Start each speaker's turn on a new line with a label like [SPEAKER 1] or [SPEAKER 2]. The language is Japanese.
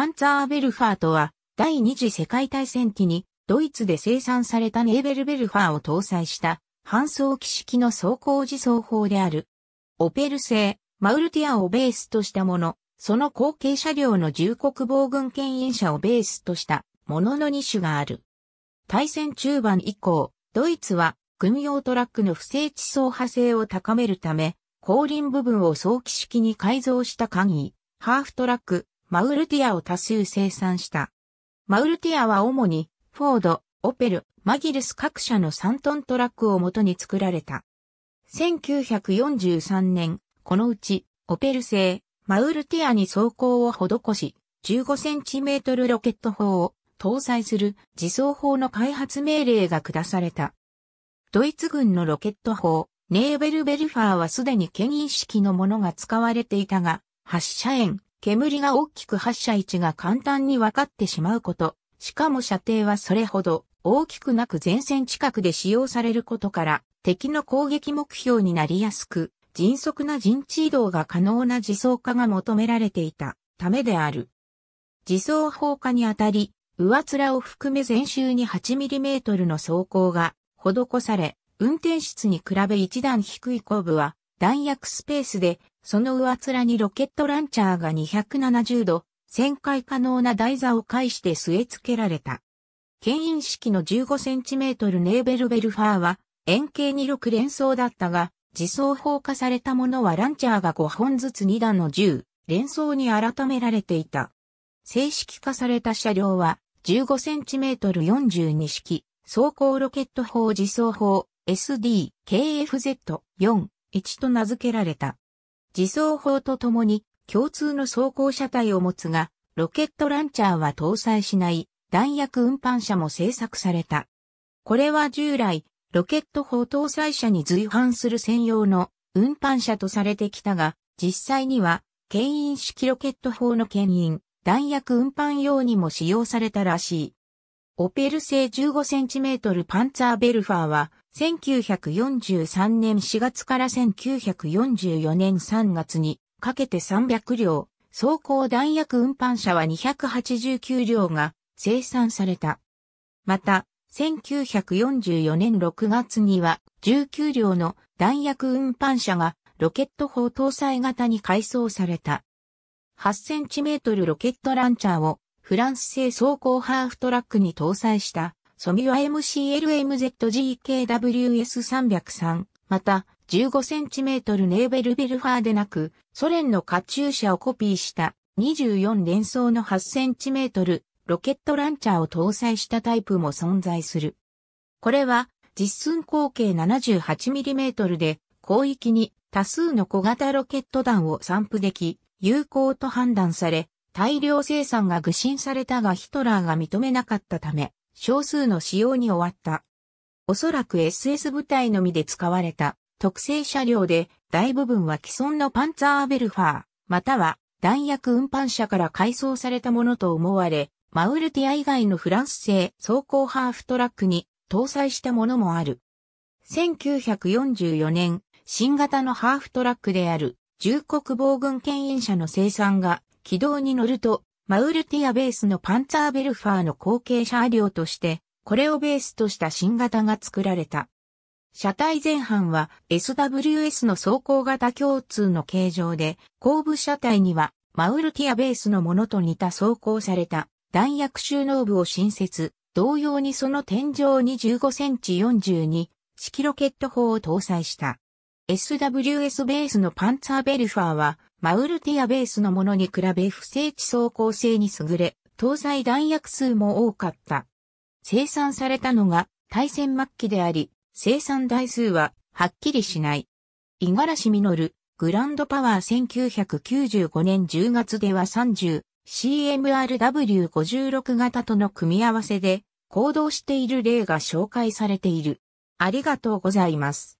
[SPEAKER 1] パンツァーベルファーとは、第二次世界大戦期に、ドイツで生産されたネーベルベルファーを搭載した、搬送機式の走行自走砲である。オペル製、マウルティアをベースとしたもの、その後継車両の重国防軍牽引車をベースとしたものの2種がある。大戦中盤以降、ドイツは軍用トラックの不正地層派性を高めるため、後輪部分を早期式に改造した簡易、ハーフトラック、マウルティアを多数生産した。マウルティアは主に、フォード、オペル、マギルス各社の3トントラックをもとに作られた。1943年、このうち、オペル製、マウルティアに装甲を施し、1 5トルロケット砲を搭載する自走砲の開発命令が下された。ドイツ軍のロケット砲、ネーベルベルファーはすでに牽引式のものが使われていたが、発射円、煙が大きく発射位置が簡単に分かってしまうこと、しかも射程はそれほど大きくなく前線近くで使用されることから、敵の攻撃目標になりやすく、迅速な陣地移動が可能な自走化が求められていたためである。自走砲火にあたり、上面を含め全周に 8mm の装甲が施され、運転室に比べ一段低い後部は弾薬スペースで、その上面にロケットランチャーが270度、旋回可能な台座を介して据え付けられた。牽引式の 15cm ネーベルベルファーは、円形に6連装だったが、自走砲化されたものはランチャーが5本ずつ2段の10、連装に改められていた。正式化された車両は、15cm42 式、装甲ロケット砲自走砲、SD、KFZ4 1と名付けられた。自走砲とともに共通の装甲車体を持つが、ロケットランチャーは搭載しない弾薬運搬車も製作された。これは従来、ロケット砲搭載車に随伴する専用の運搬車とされてきたが、実際には、牽引式ロケット砲の牽引、弾薬運搬用にも使用されたらしい。オペル製 15cm パンツァーベルファーは、1943年4月から1944年3月にかけて300両、走行弾薬運搬車は289両が生産された。また、1944年6月には19両の弾薬運搬車がロケット砲搭載型に改装された。8センチメートルロケットランチャーをフランス製装甲ハーフトラックに搭載したソミュア MCLMZGKWS303。また、15cm ネーベルベルファーでなく、ソ連のカチューシャをコピーした24連装の 8cm ロケットランチャーを搭載したタイプも存在する。これは実寸口径 78mm で広域に多数の小型ロケット弾を散布でき、有効と判断され、大量生産が愚心されたがヒトラーが認めなかったため、少数の使用に終わった。おそらく SS 部隊のみで使われた特製車両で大部分は既存のパンツァーベルファー、または弾薬運搬車から改装されたものと思われ、マウルティア以外のフランス製走行ハーフトラックに搭載したものもある。1944年、新型のハーフトラックである重国防軍牽引車の生産が軌道に乗るとマウルティアベースのパンツァーベルファーの後継車両として、これをベースとした新型が作られた。車体前半は SWS の走行型共通の形状で、後部車体にはマウルティアベースのものと似た走行された弾薬収納部を新設、同様にその天井に15センチ42式ロケット砲を搭載した。SWS ベースのパンツァーベルファーはマウルティアベースのものに比べ不正地走行性に優れ、搭載弾薬数も多かった。生産されたのが対戦末期であり、生産台数ははっきりしない。シミノル、グランドパワー1995年10月では 30CMRW56 型との組み合わせで行動している例が紹介されている。ありがとうございます。